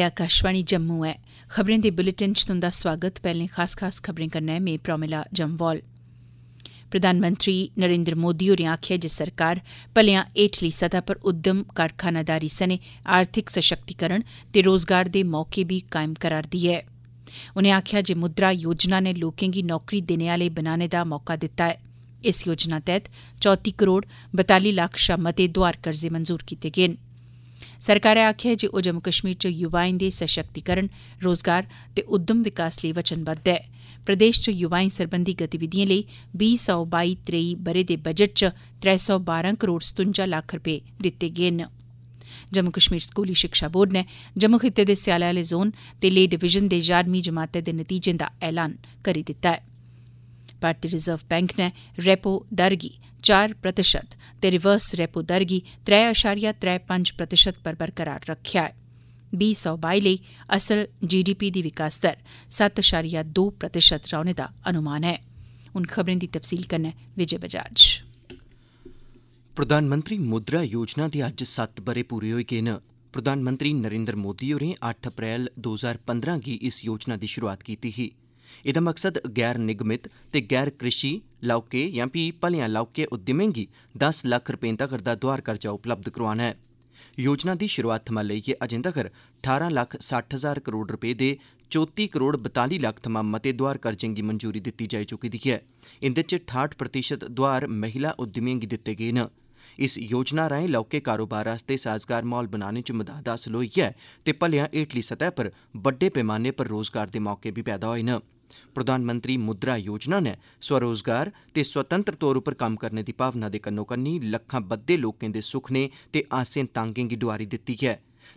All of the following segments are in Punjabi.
ਇਹ ਆਕਾਸ਼ਵਾਣੀ ਜੰਮੂ ਹੈ ਖਬਰਾਂ ਦੇ ਬੁਲੇਟਿਨ 'ਚ ਤੁੰਦਾ ਸਵਾਗਤ ਪਹਿਲੇ ਖਾਸ-ਖਾਸ ਖਬਰਾਂ ਕਰਨਾ ਹੈ ਮੈਂ ਪ੍ਰੋਮਿਲਾ ਜੰਮਵਾਲ ਪ੍ਰਧਾਨ ਮੰਤਰੀ ਨਰਿੰਦਰ ਮੋਦੀ ਹੋਰੇ ਆਖਿਆ ਜੇ ਸਰਕਾਰ ਭਲਿਆਂ ਏਟਲੀ ਸਤਾ ਪਰ ਉਦਮ ਕਾਰਖਾਨਾਦਾਰੀ ਸਨੇ ਆਰਥਿਕ ਸਸ਼ਕਤੀਕਰਨ ਤੇ ਰੋਜ਼ਗਾਰ ਦੇ ਮੌਕੇ ਵੀ ਕਾਇਮ ਕਰਾਰਦੀ ਹੈ ਉਨੇ ਆਖਿਆ ਜੇ ਮੁਦਰਾ ਯੋਜਨਾ ਨੇ ਲੋਕਾਂ ਦੀ ਨੌਕਰੀ ਦੇਣ ਵਾਲੇ ਬਣਾਉਣੇ ਦਾ ਮੌਕਾ ਦਿੱਤਾ ਹੈ ਇਸ ਯੋਜਨਾ ਤਹਿਤ 34 ਕਰੋੜ 42 ਲੱਖ ਸ਼ਮਤੇ ਦੁਆਰ ਕਰਜ਼ੇ ਮਨਜ਼ੂਰ ਕੀਤੇ ਗਏ ਨੇ ਸਰਕਾਰੇ ਆਖਿਆ ਜੀ ਉਹ ਜੰਮੂ ਕਸ਼ਮੀਰ ਚ ਯੁਵਾਈਂ ਦੇ ਸਸ਼ਕਤੀਕਰਨ ਰੋਜ਼ਗਾਰ ਤੇ ਉਦਮ ਵਿਕਾਸ ਲਈ ਵਚਨਬੱਧ ਹੈ ਪ੍ਰਦੇਸ਼ ਚ ਯੁਵਾਈਂ ਸਰਬੰਧੀ ਗਤੀਵਿਧੀਆਂ ਲਈ 2022-23 ਬਰੇ ਦੇ ਬਜਟ ਚ 312 ਕਰੋੜ 57 ਲੱਖ ਰੁਪਏ ਦਿੱਤੇ ਗਏ ਨੇ ਜੰਮੂ ਕਸ਼ਮੀਰ ਸਕੂਲੀ ਸਿੱਖਿਆ ਬੋਰਡ ਨੇ ਜੰਮੂ ਖਿੱਤੇ ਦੇ ਸਿਆਲਾ ਵਾਲੇ ਜ਼ੋਨ ਤੇ ਲੇ ਡਿਵੀਜ਼ਨ ਦੇ ਯਾਰਮੀ ਜਮਾਤ ਦੇ ਨਤੀਜੇ ਦਾ ਐਲਾਨ ਕਰੀ ਦਿੱਤਾ ਹੈ ਭਾਰਤੀ ਰਿਜ਼ਰਵ ਬੈਂਕ ਨੇ ਰੈਪੋ ਦਰਗੀ 4% 4% ਤੇ ਰਿਵਰਸ ਰੈਪੋ ਦਰ ਗੀ 3.35 ਪਰ ਬਰਕਰਾਰ ਰੱਖਿਆ ਹੈ 2022 ਲਈ ਅਸਲ ਜੀਡੀਪੀ ਦੀ ਵਿਕਾਸ ਦਰ 7.2 ਪ੍ਰਤੀਸ਼ਤ ਰਹਿਣ ਦਾ ਅਨੁਮਾਨ ਹੈ ਉਨ ਖਬਰਾਂ ਦੀ ਤਫਸੀਲ ਕਰਨਾ ਵਿਜੇ ਬਜਾਜ ਪ੍ਰਧਾਨ ਮੰਤਰੀ ਮੁਦਰਾ ਯੋਜਨਾ ਦੇ ਅੱਜ 7 ਬਰੇ ਪੂਰੇ ਹੋਏ ਕੇ ਨ ਪ੍ਰਧਾਨ ਮੰਤਰੀ ਨਰਿੰਦਰ ਮੋਦੀ ਹੋਰੇ 8 ਅਪ੍ਰੈਲ 2015 ਗੀ ਇਸ ਯੋਜਨਾ ਦੀ ਸ਼ੁਰੂਆਤ ਕੀਤੀ ਸੀ एह्दा मकसद गैर निगमित ते गैर कृषि लौह्के यां फ्ही भलेआं लौह्के उद्यमें गी दस लक्ख रपें तगर दा दोआर कर्जा उपलब्ध करोआना ऐ योजना दी शुरुआत थमां लेइयै अजें तगर ठारां लक्ख सट्ठ हजार करोड़ रपे दे चौती करोड़ बताली लक्ख थमां मते दोआर कर्जे गी मंजूरी दित्ती जाई चुकी दी ऐ इंदे च ठाठ प्रतिशत दोआर महिला उद्यमिएं गी दित्ते गे न इस योजना राएं लौह्के कारोबार आस्तै साजगार म्हौल बनाने च मदाद हासल होई ऐ ते भलेआं हेठली सतह पर बड्डे पैमाने पर रोजगार दे मौके बी पैदा होए न प्रधानमंत्री मुद्रा योजना नै स्वरोजगार ते स्वतंत्र तौर उप्पर कम्म करने दी भावना दे कन्नो कन्नी लक्खां बद्दे लोकें दे सुखने ते आसें तांगें गी डोआरी दित्ती ऐ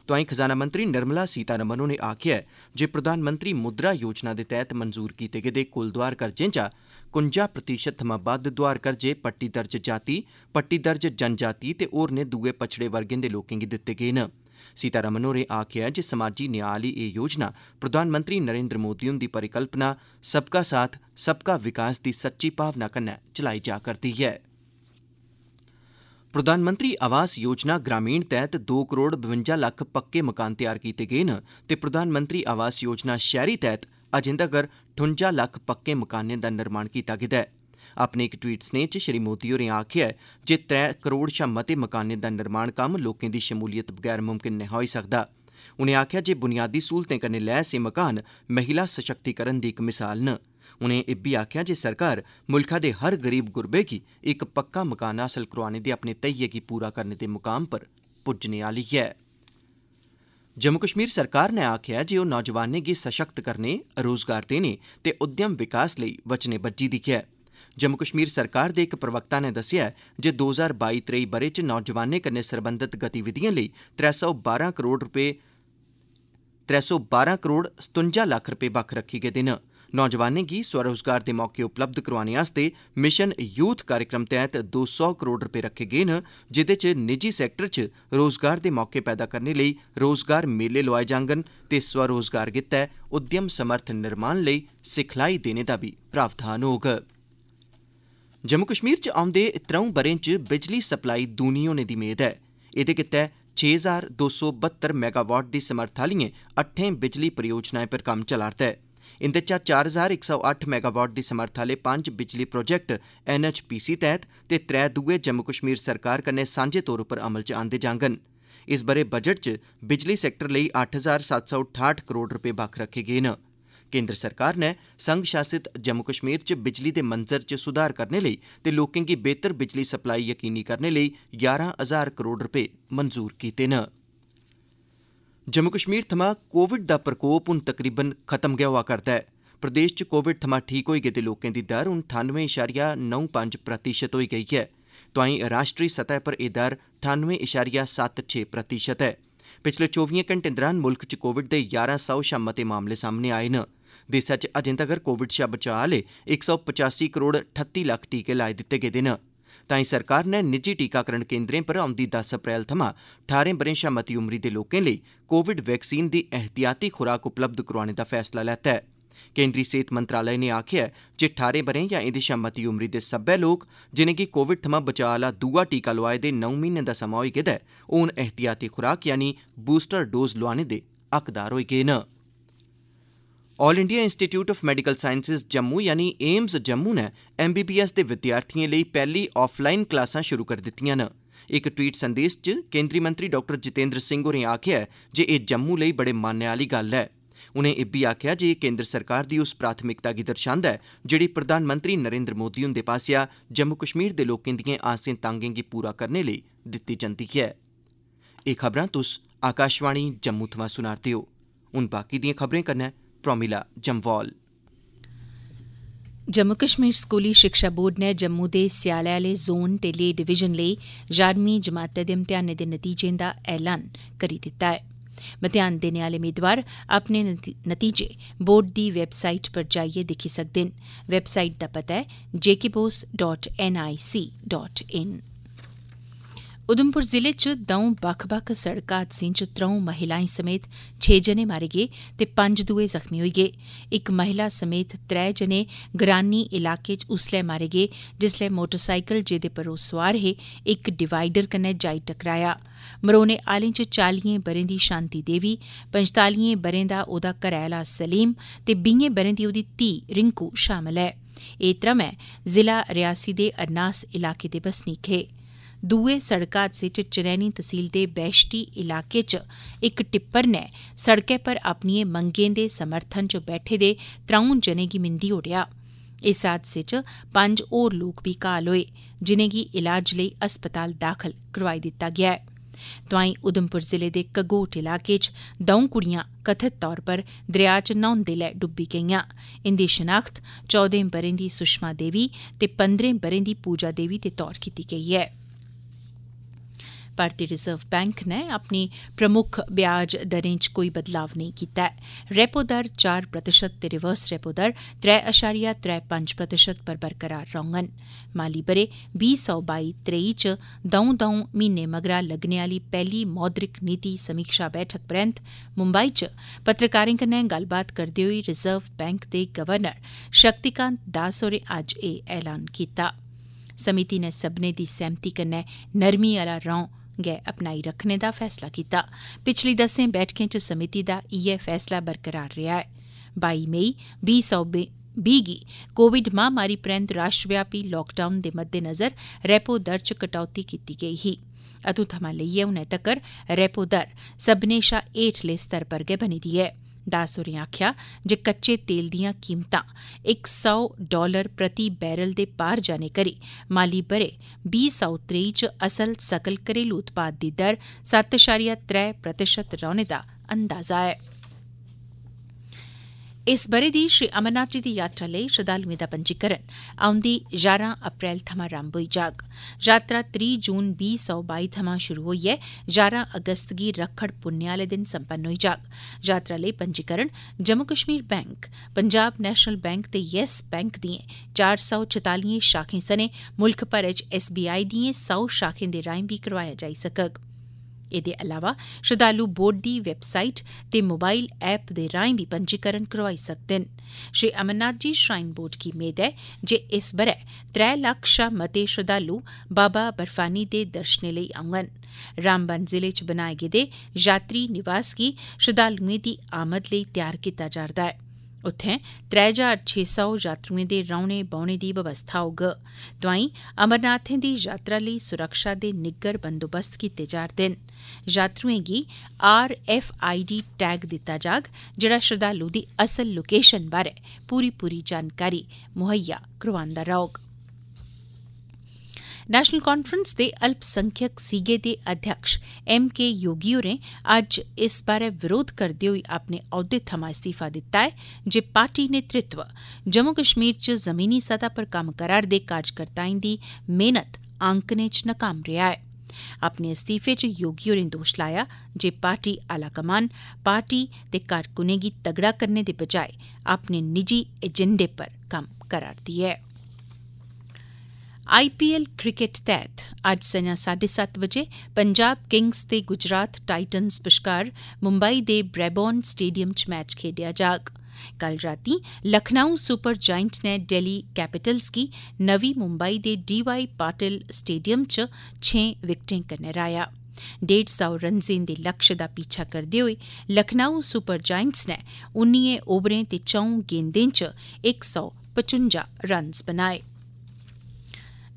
तोआई खजाना मंत्री निर्मला सीतारमण होरें आखेआ ऐ जे प्रधानमंत्री मुद्रा योजना दे तैह्त मंजूर कीते गेदे कुल दोआर कर्जे चा कुंजा प्रतिशत थमां बद्ध दोआर कर्जे पट्टी दर्ज जाति पट्टी दर्ज जनजाति ते होरनें दुए पच्छड़े वर्गें दे लोकें गी दित्ते गे न सीतारमण होरें आखेआ जे समाजी न्याय आह्ली एह् योजना प्रधानमंत्री नरेन्द्र मोदी हुंदी परिकल्पना सबका साथ सबका विकास दी सच्ची भावना कन्नै चलाई जा करदी ऐ प्रधानमंत्री आवास योजना ग्रामीण तैह्त दो करोड़ बवंजा लक्ख पक्के मकान तैयार कीते गे न ते प्रधानमंत्री आवास योजना शैह्री तैह्त अजें तगर ठुंजा लक्ख पक्के मकानें दा निर्माण कीता गेदा ऐ ਆਪਣੇ ਇੱਕ ਟਵੀਟ ਸਨੇਹ 'ਚ ਸ਼੍ਰੀ ਮੋਦੀ ਹੋਰੇ ਆਖਿਆ ਜੇ 3 ਕਰੋੜ ਸ਼ਾ ਮਤੇ ਮਕਾਨੇ ਦਾ ਨਿਰਮਾਣ ਕੰਮ ਲੋਕਾਂ ਦੀ ਸ਼ਮੂਲੀਅਤ ਬਗੈਰ ਮੁਮਕਿਨ ਨਹੀਂ ਹੋਈ ਸਕਦਾ ਉਨੇ ਆਖਿਆ ਜੇ ਬੁਨਿਆਦੀ ਸਹੂਲਤਾਂ ਕਨੇ ਲੈ ਸੇ ਮਕਾਨ ਮਹਿਲਾ ਸਸ਼ਕਤੀਕਰਨ ਦੀ ਇੱਕ ਮਿਸਾਲ ਨ ਉਨੇ ਇਹ ਵੀ ਆਖਿਆ ਜੇ ਸਰਕਾਰ ਮੁਲਕਾ ਦੇ ਹਰ ਗਰੀਬ ਗੁਰਬੇ ਕੀ ਇੱਕ ਪੱਕਾ ਮਕਾਨ ਹਾਸਲ ਕਰਵਾਉਣੇ ਦੇ ਆਪਣੇ ਤਈਏ ਕੀ ਪੂਰਾ ਕਰਨ ਦੇ ਮੁਕਾਮ ਪਰ ਪੁੱਜਨੇ ਵਾਲੀ ਹੈ ਜੰਮੂ ਕਸ਼ਮੀਰ ਸਰਕਾਰ ਨੇ ਆਖਿਆ ਜੇ ਉਹ ਨੌਜਵਾਨਾਂ ਨੂੰ ਸਸ਼ਕਤ ਕਰਨੇ ਰੋਜ਼ਗਾਰ ਦੇਣੇ ਤੇ ਉਦਯਮ ਵਿਕਾਸ ਲਈ ਵਚਨੇ ਬੱਜੀ ਦਿਖਿਆ जम्मू कश्मीर सरकार दे इक प्रवक्ता नै दस्सेआ जे 2022-23 ब'रे च नौजवानें कन्नै सरबंधत गतिविधिएं लेई करोड़ सौ 312 करोड़ 57 लक्ख रपे बक्ख रक्खे गेदे न नौजवानें गी स्वरोजगार दे मौके उपलब्ध करोआने आस्तै मिशन यूथ कार्यक्रम तैह्त 200 करोड़ रपे रखे गे न जेह्दे च निजी सैक्टर च रोजगार दे मौके पैदा करने लेई रोजगार मेले लोआए जांगन ते स्वरोजगार गितै उद्यम समर्थ निर्माण लेई सिखलाई देने दा बी प्रावधान होग जम्मू कश्मीर च औंदे त्रौं ब'रें च बिजली सप्लाई दूनी होने दी मेद ऐ एह्दे गितै छे हजार दो सौ बहत्तर मैगावाट दी समर्थ आह्लिएं अट्ठें बिजली परियोजनाएं पर कम्म चला'रदा ऐ इंदे चा चार हजार इक सौ अट्ठ मैगावाट दी समर्थ आह्ले पंज बिजली प्रोजेक्ट एनएचपीसी तैह्त ते त्रै दुए जम्मू कश्मीर सरकार कन्नै सांझे तौर उप्पर अमल च आंदे जाङन इस ब'रे बजट च बिजली सैक्टर लेई अट्ठ हजार सत्त सौ ठाठ करोड़ रपे बक्ख रक्खे गे न केन्द्र सरकार नै संघ शासित जम्मू कश्मीर च बिजली दे मंजर च सुधार करने लेई ते लोकें गी बेहतर बिजली सप्लाई यकीनी करने लेई ञारां हजार करोड़ रपे मंजूर कीते न जम्मू कश्मीर थमां कोविड दा प्रकोप हून तकरीबन खत्म गै होआ करदा ऐ प्रदेश च कोविड थमां ठीक होई गेदे लोकें दी दर हून ठानुए इशारिया नौ पंज प्रतिशत होई गेई ऐ तोआई राष्ट्री सतह पर एह् दर ठानुए इशारिया सत्त छे प्रतिशत ऐ पिछले चौबियें घंटें दौरान मुल्ख च कोविड दे ञारां सौ शा मते मामले सामने आए न ਦੇਸ਼ ਚ ਅਜੇ ਤੱਕ ਕੋਵਿਡ ਸ਼ਾ ਬਚਾ ਆਲੇ 185 ਕਰੋੜ 38 ਲੱਖ ਟੀਕੇ ਲਾਏ ਦਿੱਤੇ ਗਏ ਦਿਨ ਤਾਂ ਹੀ ਸਰਕਾਰ ਨੇ ਨਿੱਜੀ ਟੀਕਾਕਰਨ ਕੇਂਦਰਾਂ ਪਰ ਆਉਂਦੀ 10 ਅਪ੍ਰੈਲ ਥਮਾਂ 18 ਬਰੇ ਸ਼ਾ ਮਤੀ ਉਮਰੀ ਦੇ ਲੋਕਾਂ ਲਈ ਕੋਵਿਡ ਵੈਕਸੀਨ ਦੀ ਅਹਤਿਆਤੀ ਖੁਰਾਕ ਉਪਲਬਧ ਕਰਵਾਉਣ ਦਾ ਫੈਸਲਾ ਲੈਤਾ ਹੈ ਕੇਂਦਰੀ ਸਿਹਤ ਮੰਤਰਾਲੇ ਨੇ ਆਖਿਆ ਜੇ 18 ਬਰੇ ਜਾਂ ਇਹਦੇ ਮਤੀ ਉਮਰੀ ਦੇ ਸਭੇ ਲੋਕ ਜਿਨੇ ਕੀ ਕੋਵਿਡ ਥਮਾ ਬਚਾ ਵਾਲਾ ਦੂਆ ਟੀਕਾ ਲਵਾਏ ਦੇ 9 ਮਹੀਨੇ ਦਾ ਸਮਾਂ ਹੋਈ ਗਿਆ ਹੈ ਉਹਨ ਅਹਤਿਆਤੀ ਖੁਰਾਕ ਯਾਨੀ ਬੂਸਟਰ ਡੋਜ਼ ਲਵਾਉਣ ਦੇ ਅਕਦਾਰ ਹੋਈ ਗਏ ਨੇ all India institute of medical sciences Jammu ਯਾਨੀ ਏਮਸ ਜੰਮੂ ਨੇ ਐਮਬੀਬੀਐਸ ਦੇ ਵਿਦਿਆਰਥੀਆਂ ਲਈ ਪਹਿਲੀ ਆਫਲਾਈਨ ਕਲਾਸਾਂ ਸ਼ੁਰੂ ਕਰ ਦਿੱਤੀਆਂ ਨੇ ਇੱਕ ਟਵੀਟ ਸੰਦੇਸ਼ 'ਚ ਕੇਂਦਰੀ ਮੰਤਰੀ ਡਾਕਟਰ ਜਿਤੇਂਦਰ ਸਿੰਘ ਹੋਰੇ ਆਖਿਆ ਜੇ ਇਹ ਜੰਮੂ ਲਈ ਬੜੇ ਮਾਨਿਆ ਵਾਲੀ ਗੱਲ ਹੈ ਉਹਨੇ ਇਹ ਵੀ ਆਖਿਆ ਜੇ ਇਹ ਕੇਂਦਰ ਸਰਕਾਰ ਦੀ ਉਸ ਪ੍ਰਾਥਮਿਕਤਾ ਕੀ ਦਰਸਾਉਂਦਾ ਹੈ ਜਿਹੜੀ ਪ੍ਰਧਾਨ ਮੰਤਰੀ ਨਰਿੰਦਰ ਮੋਦੀ ਹੁੰਦੇ ਪਾਸਿਆ ਜੰਮੂ ਕਸ਼ਮੀਰ ਦੇ ਲੋਕਾਂ ਦੀਆਂ ਆਸਾਂ ਤਾਂਗਾਂ ਕੀ ਪੂਰਾ ਕਰਨ ਲਈ ਦਿੱਤੀ ਜਾਂਦੀ ਹੈ ਇਹ ਖਬਰਾਂ ਤੁਸ ਆਕਾਸ਼ਵਾਣੀ ਜੰਮੂ ਤੋਂ ਸੁਣਾਰਦੇ ਹੋ ਉਨ ਬਾਕੀ ਦੀਆਂ ਖਬਰਾਂ ਕਰਨਾ प्रोमिला जम्वाल ਜੰਮੂ ਕਸ਼ਮੀਰ ਸਕੂਲੀ ਸਿੱਖਿਆ ਬੋਰਡ ਨੇ ਜੰਮੂ ਦੇ ਸਿਆਲੇ ਵਾਲੇ ਜ਼ੋਨ ਤੇ ਲੇ ਡਿਵੀਜ਼ਨ ਲਈ 11ਵੀਂ ਜਮਾਤ ਦੇ ਇਮਤਿਹਾਨ ਦੇ ਨਤੀਜੇ ਦਾ ਐਲਾਨ ਕਰੀ ਦਿੱਤਾ ਹੈ ਮਤਿਆਨ ਦੇਣ ਵਾਲੇ ਉਮੀਦਵਾਰ ਆਪਣੇ ਨਤੀਜੇ ਬੋਰਡ ਦੀ ਵੈਬਸਾਈਟ ਪਰ ਜਾਈਏ ਦੇਖੀ ਸਕਦੇ ਹਨ ਵੈਬਸਾਈਟ ਦਾ ਪਤਾ ਹੈ jkbose.nic.in उधमपुर जिले च द'ऊं बक्ख-बक्ख सड़क हादसें च त्र'ऊं महिलाएं समेत छे जने मारे गे ते पंज दुए जख्मी होई गे इक महिला समेत त्रै जने गरानी इलाके च उसलै मारे गे जिसलै मोटरसाईकल जेह्दे पर ओह् सोआर हे इक डिवाईडर कन्नै जाई टकराया मरोने आह्लें च चालिएं ब'रें दी शांति देवी पंजतालिएं ब'रें दा ओह्दा घरै आह्ला सलीम ते बीहें ब'रें दी ओह्दी धीऽ रिंकू शामल ऐ एह् त्रमै जिला रियासी दे अरनास इलाके दे बसनीक हे ਦੂਏ ਸੜਕ ਹਾਦਸੇ ਚ ਚਰੈਨੀ ਤਹਿਸੀਲ ਦੇ ਬੈਸ਼ਟੀ ਇਲਾਕੇ ਚ ਇੱਕ ਟਿੱਪਰ ਨੇ ਸੜਕੇ ਪਰ ਆਪਣੀ ਮੰਗੇ ਦੇ ਸਮਰਥਨ ਚ ਬੈਠੇ ਦੇ ਤਰਾਉਂ ਜਨੇ ਕੀ ਮਿੰਦੀ ਉੜਿਆ ਇਸ ਹਾਦਸੇ ਚ ਪੰਜ ਹੋਰ ਲੋਕ ਵੀ ਘਾਲ ਹੋਏ ਜਿਨੇ ਕੀ ਇਲਾਜ ਲਈ ਹਸਪਤਾਲ ਦਾਖਲ ਕਰਵਾਈ ਦਿੱਤਾ ਗਿਆ ਹੈ ਤਵਾਈ ਉਦਮਪੁਰ ਜ਼ਿਲ੍ਹੇ ਦੇ ਕਗੋਟ ਇਲਾਕੇ ਚ ਦੋਂ ਕੁੜੀਆਂ ਕਥਿਤ ਤੌਰ ਪਰ ਦਰਿਆ ਚ ਨੌਂਦੇ ਲੈ ਡੁੱਬੀ ਗਈਆਂ ਇੰਦੀ ਸ਼ਨਾਖਤ 14 ਬਰੇਂ ਦੀ ਸੁਸ਼ਮਾ ਦੇਵੀ ਤੇ 15 ਬਰੇਂ ਦੀ ਪੂਜਾ ਦੇਵੀ ਦੇ ਤੌਰ ਕੀਤੀ ਗਈ ਹੈ भारतीय रिजर्व बैंक ने अपनी प्रमुख ब्याज दरें च कोई बदलाव नेईं कीता ऐ रेपो दर चार प्रतिशत ते रिवर्स रेपो दर त्रै अशारिया त्रै पंज प्रतिशत पर बरकरार रौङन माली ब'रे बीह् सौ बाई त्रेई च द'ऊं द'ऊं म्हीनें मगरा लग्गने आह्ली पैह्ली मौद्रिक नीति समीक्षा बैठक परैन्त मुंबई च पत्रकारें कन्नै गल्लबात करदे होई रिजर्व बैंक दे गवर्नर शक्तिकांत दास होरें अज्ज एह् ऐलान कीता समिति नै सब्मनें दी सैह्मति कन्नै नरमी आह्ला गै अपनाई रखने दा फैसला कीता पिछली दसें बैठकें च समिति दा इयै फैसला बरकरार रहा है बई मई भी सौ बीह् गी कोविड महामारी परैंत राष्ट्रव्यापी लॉकडाउन दे मद्देनज़र रेपो दर च कटौती कीती गेई ही अदू थमां लेइयै हुनै तक्कर रेपो दर सबने शा हेठले स्तर पर गै बनी दी ऐ ਦਾਸ ਹੋਰੀ ਆਖਿਆ ਜੇ ਕੱਚੇ ਤੇਲ ਦੀਆਂ ਕੀਮਤਾਂ 100 ਡਾਲਰ ਪ੍ਰਤੀ ਬੈਰਲ ਦੇ ਪਾਰ ਜਾਣੇ ਕਰੀ ਮਾਲੀ ਬਰੇ 2023 ਚ ਅਸਲ ਸਕਲ ਘਰੇਲੂ ਉਤਪਾਦ ਦੀ ਦਰ 7.3% ਰਹਿਣੇ ਦਾ ਅੰਦਾਜ਼ਾ ਹੈ इस ब'रे दी श्री अमरनाथ जी दी यात्रा लेई श्रद्धालुएं दा पंजीकरण औंदी ञारां अप्रैल थमां रम्भ होई जाग यात्रा त्री जून बीह् सौ बाई थमां शुरू होइयै ञारां अगस्त गी रक्खड़ पुन्नेआ आह्ले दिन सम्पन्न होई जाग यात्रा लेई पंजीकरण Jammu Kashmir bank Punjab national bank ते येस बैंक दिएं चार सौ छतालिएं शाखें सने मुल्ख भरै च एसबीआई दिएं सौ शाखें दे राएं बी करोआया जाई सकग ਇਹਦੇ ਇਲਾਵਾ ਸ਼ਰਧਾਲੂ ਬੋਰਡ ਦੀ ਵੈਬਸਾਈਟ ਤੇ ਮੋਬਾਈਲ ਐਪ ਦੇ ਰਾਹੀਂ ਵੀ ਪੰਜੀਕਰਨ ਕਰਵਾਈ ਸਕਦੇ ਹਨ ਸ਼੍ਰੀ ਅਮਰਨਾਥ ਜੀ ਸ਼ਰਾਈਨ ਬੋਰਡ ਕੀ ਮੇਦ ਹੈ ਜੇ ਇਸ ਬਰੇ 3 ਲੱਖ ਸ਼ਾ ਮਤੇ ਸ਼ਰਧਾਲੂ ਬਾਬਾ ਬਰਫਾਨੀ ਦੇ ਦਰਸ਼ਨ ਲਈ ਆਉਣ ਰਾਮਬਨ ਜ਼ਿਲ੍ਹੇ 'ਚ ਬਣਾਏ ਗਏ ਦੇ ਯਾਤਰੀ ਨਿਵਾਸ ਕੀ ਸ਼ਰਧਾਲੂਆਂ ਦੀ ਆਮਦ ਲਈ ਤਿਆਰ ਕੀਤਾ ਜਾ ਰਿਹਾ ਹੈ ਉਥੇ 3600 ਯਾਤਰੀਆਂ ਦੇ ਰਹਿਣੇ ਬੌਣੇ ਦੀ ਵਿਵਸਥਾ ਹੋਗ। ਦਵਾਈ ਅਮਰਨਾਥੇ ਦੀ ਯਾਤਰਾ ਲਈ ਸੁਰੱਖਿਆ ਦੇ ਨਿੱਗਰ ਬੰਦੋਬਸਤ ਕੀਤੇ ਜਾਂਦੇ ਹਨ। ਯਾਤਰੀਆਂ ਦੀ ਡੀ ਟੈਗ ਦਿੱਤਾ ਜਾਗ ਜਿਹੜਾ ਸ਼ਰਧਾਲੂ ਦੀ ਅਸਲ ਲੋਕੇਸ਼ਨ ਬਾਰੇ ਪੂਰੀ ਪੂਰੀ ਜਾਣਕਾਰੀ ਮੁਹੱਈਆ ਕਰਵਾਉਂਦਾ ਰਹੋਗ। ਨੈਸ਼ਨਲ ਕਾਨਫਰੰਸ ਦੇ ਅਲਪ ਸੰਖਿਅਕ ਸੀਗੇ ਦੇ ਅਧਿਆਕਸ਼ ਐਮ ਕੇ ਯੋਗੀ ਹੋਰੇ ਅੱਜ ਇਸ ਬਾਰੇ ਵਿਰੋਧ ਕਰਦੇ ਹੋਏ ਆਪਣੇ ਅਹੁਦੇ ਥਮਾ ਅਸਤੀਫਾ ਦਿੱਤਾ ਹੈ ਜੇ ਪਾਰਟੀ ਨੇਤ੍ਰਿਤਵ ਜੰਮੂ ਕਸ਼ਮੀਰ 'ਚ ਜ਼ਮੀਨੀ ਸਤਾ ਪਰ ਕੰਮ ਕਰਾਰ ਦੇ ਕਾਰਜਕਰਤਾਵਾਂ ਦੀ ਮਿਹਨਤ ਆਂਕਨੇ 'ਚ ناکਾਮ ਰਿਹਾ ਹੈ ਆਪਣੇ ਅਸਤੀਫੇ 'ਚ ਯੋਗੀ ਹੋਰੇ ਦੋਸ਼ ਲਾਇਆ ਜੇ ਪਾਰਟੀ ਆਲਾ ਕਮਾਨ ਪਾਰਟੀ ਤੇ ਕਾਰਕੁਨੇ ਦੀ ਤਗੜਾ ਕਰਨੇ ਦੇ ਬਜਾਏ ਆਪਣੇ ਨਿੱਜੀ ਏਜੰਡੇ ਪਰ ਕੰਮ ਕਰਾਰਦੀ ਹੈ ਆਈਪੀਐਲ ਕ੍ਰਿਕਟ ਤਹਿਤ ਅੱਜ ਸਵੇਰ 7:30 ਵਜੇ ਪੰਜਾਬ ਕਿੰਗਸ ਤੇ ਗੁਜਰਾਤ ਟਾਈਟਨਸ ਵਿਚਕਾਰ ਮੁੰਬਈ ਦੇ ਬ੍ਰੈਬੌਨ ਸਟੇਡੀਅਮ 'ਚ ਮੈਚ ਖੇਡਿਆ ਜਾਗ ਕੱਲ ਰਾਤੀ ਲਖਨਊ ਸੁਪਰ ਜਾਇੰਟ ਨੇ ਦਿੱਲੀ ਕੈਪੀਟਲਸ ਕੀ ਨਵੀਂ ਮੁੰਬਈ ਦੇ ਡੀਵਾਈ ਪਾਟਿਲ ਸਟੇਡੀਅਮ 'ਚ 6 ਵਿਕਟਾਂ ਕਰਨੇ ਰਾਇਆ 150 ਰਨਜ਼ੀਨ ਦੇ ਲਕਸ਼ ਦਾ ਪਿੱਛਾ ਕਰਦੇ ਹੋਏ ਲਖਨਊ ਸੁਪਰ ਜਾਇੰਟਸ ਨੇ 19 ਓਵਰਾਂ ਤੇ 4 ਗੇਂਦਾਂ 'ਚ 155 ਰਨਸ ਬਣਾਏ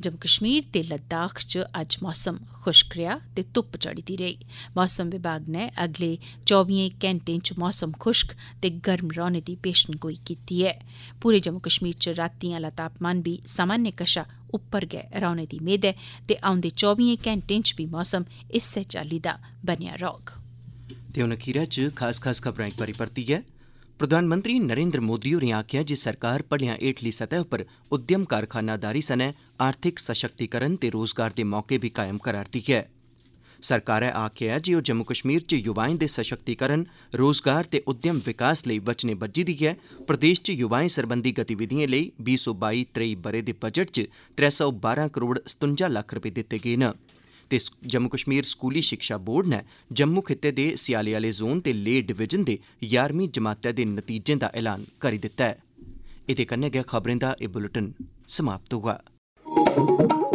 ਜੰਮੂ ਕਸ਼ਮੀਰ ਤੇ ਲਦਾਖ 'ਚ ਅੱਜ ਮੌਸਮ ਖੁਸ਼ਕ ਰਿਹਾ ਤੇ ਧੁੱਪ ਚੜੀਦੀ ਰਹੀ ਮੌਸਮ ਵਿਭਾਗ ਨੇ ਅਗਲੇ 24 ਘੰਟੇ 'ਚ ਮੌਸਮ ਖੁਸ਼ਕ ਤੇ ਗਰਮ ਰਹਿਣ ਦੀ ਪੇਸ਼ਨਗੋਈ ਕੀਤੀ ਹੈ ਪੂਰੇ ਜੰਮੂ ਕਸ਼ਮੀਰ 'ਚ ਰਾਤੀਆਂ ਦਾ ਤਾਪਮਾਨ ਵੀ ਸਾਮਾਨਯ ਕਸ਼ਾ ਉੱਪਰ ਗਿਆ ਰਹਿਣ ਦੀ ਉਮੀਦ ਹੈ ਤੇ ਆਉਂਦੇ 24 ਘੰਟੇ 'ਚ ਵੀ ਮੌਸਮ ਇਸੇ ਚਾਲੀ ਦਾ ਬਣਿਆ ਰਹੇਗਾ ਤੇ ਉਹਨਾਂ ਕੀ ਰਾਜ ਖਾਸ ਖਾਸ ਖਬਰਾਂ ਇੱਕ ਵਾਰੀ ਪਰਤੀ ਹੈ प्रधानमंत्री नरेन्द्र मोदी होरें आखेआ जे सरकार भलेआं हेठली सतह उप्पर उद्यम कारखानादारी सने आर्थिक सशक्तिकरण ते रोजगार दे मौके बी कायम करा'रदी ऐ सरकारै आखेआ ऐ जे ओह् जम्मू कश्मीर च युवाएं दे सशक्तिकरण रोजगार ते उद्यम विकास लेई वचने बज्झी दी ऐ प्रदेश च युवाएं सरबंधी गतिविधिएं लेई बीह् सौ बाई त्रेई ब'रे दे बजट च त्रै सौ बारां करोड़ सतुंजा लक्ख रपे दित्ते गे न ਤੇ ਜੰਮੂ ਕਸ਼ਮੀਰ ਸਕੂਲੀ ਸਿੱਖਿਆ ਬੋਰਡ ਨੇ ਜੰਮੂ ਖਿੱਤੇ ਦੇ ਸਿਆਲੇ ਵਾਲੇ ਜ਼ੋਨ ਤੇ ਲੇ ਡਿਵੀਜ਼ਨ ਦੇ 11ਵੀਂ ਜਮਾਤ ਦੇ ਨਤੀਜੇ ਦਾ ਐਲਾਨ ਕਰ ਦਿੱਤਾ ਹੈ ਇਹਦੇ ਕੰਨੇ ਗਿਆ ਖਬਰਾਂ ਦਾ ਇਹ ਬੁਲੇਟਿਨ ਸਮਾਪਤ ਹੋਗਾ Thank you.